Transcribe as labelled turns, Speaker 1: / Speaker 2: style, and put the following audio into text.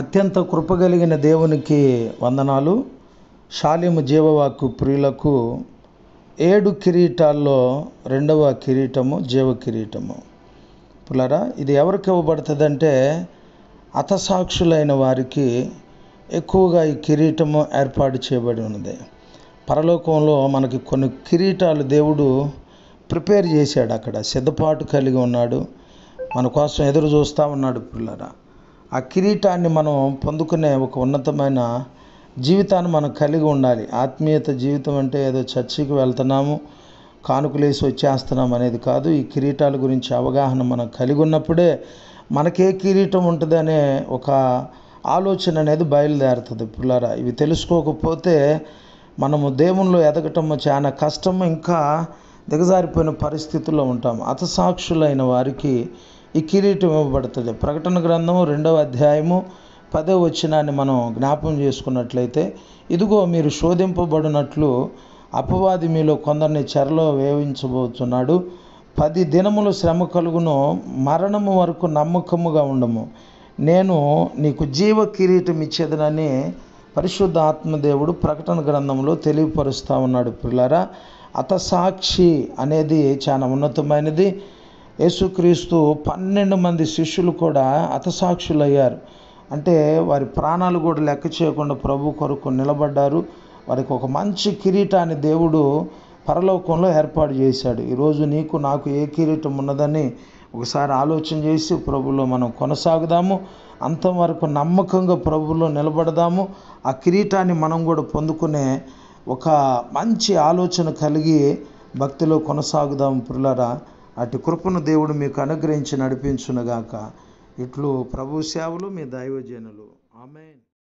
Speaker 1: అత్యంత కృపగలిగిన దేవునికి వందనాలు శాలిము జీవవాకు ప్రియులకు ఏడు కిరీటాల్లో రెండవ కిరీటము జీవ కిరీటము పులరా ఇది ఎవరికి ఇవ్వబడుతుందంటే అతసాక్షులైన వారికి ఎక్కువగా ఈ కిరీటము ఏర్పాటు చేయబడి ఉన్నది పరలోకంలో మనకి కొన్ని కిరీటాలు దేవుడు ప్రిపేర్ చేశాడు అక్కడ సిద్ధపాటు కలిగి ఉన్నాడు మన కోసం ఎదురు చూస్తూ ఉన్నాడు పిల్లరా ఆ కిరీటాన్ని మనం పొందుకునే ఒక ఉన్నతమైన జీవితాన్ని మనం కలిగి ఉండాలి ఆత్మీయత జీవితం అంటే ఏదో చర్చికి వెళ్తున్నాము కానుకలేసి వచ్చేస్తున్నాం అనేది కాదు ఈ కిరీటాల గురించి అవగాహన మనం కలిగి ఉన్నప్పుడే మనకే కిరీటం అనే ఒక ఆలోచన అనేది బయలుదేరుతుంది పుల్లారా ఇవి తెలుసుకోకపోతే మనము దేవుణ్ణిలో ఎదగటం చాలా కష్టం ఇంకా దిగజారిపోయిన పరిస్థితుల్లో ఉంటాం అతసాక్షులైన వారికి ఈ కిరీటం ఇవ్వబడుతుంది ప్రకటన గ్రంథము రెండవ అధ్యాయము పదో వచ్చినాన్ని మనం జ్ఞాపం చేసుకున్నట్లయితే ఇదిగో మీరు శోధింపబడినట్లు అపవాది మీలో కొందరిని చెరలో వేయించబోతున్నాడు పది దినములు శ్రమ కలుగును మరణము వరకు నమ్మకముగా ఉండము నేను నీకు జీవ కిరీటం ఇచ్చేదనని పరిశుద్ధ ఆత్మదేవుడు ప్రకటన గ్రంథంలో తెలియపరుస్తూ ఉన్నాడు పిల్లరా అతసాక్షి అనేది చాలా ఉన్నతమైనది యేసుక్రీస్తు పన్నెండు మంది శిష్యులు కూడా అతసాక్షులయ్యారు అంటే వారి ప్రాణాలు కూడా లెక్క చేయకుండా ప్రభు కొరకు నిలబడ్డారు వారికి ఒక మంచి కిరీటాన్ని దేవుడు పరలోకంలో ఏర్పాటు చేశాడు ఈరోజు నీకు నాకు ఏ కిరీటం ఉన్నదని ఒకసారి ఆలోచన చేసి ప్రభులో మనం కొనసాగుదాము అంతవరకు నమ్మకంగా ప్రభులో నిలబడదాము ఆ కిరీటాన్ని మనం కూడా పొందుకునే ఒక మంచి ఆలోచన కలిగి భక్తిలో కొనసాగుదాము పుల్లరా అటు కృపను దేవుడు మీకు అనుగ్రహించి నడిపించునుగాక ఇట్లు ప్రభు సేవలు మీ దైవజనులు ఆమె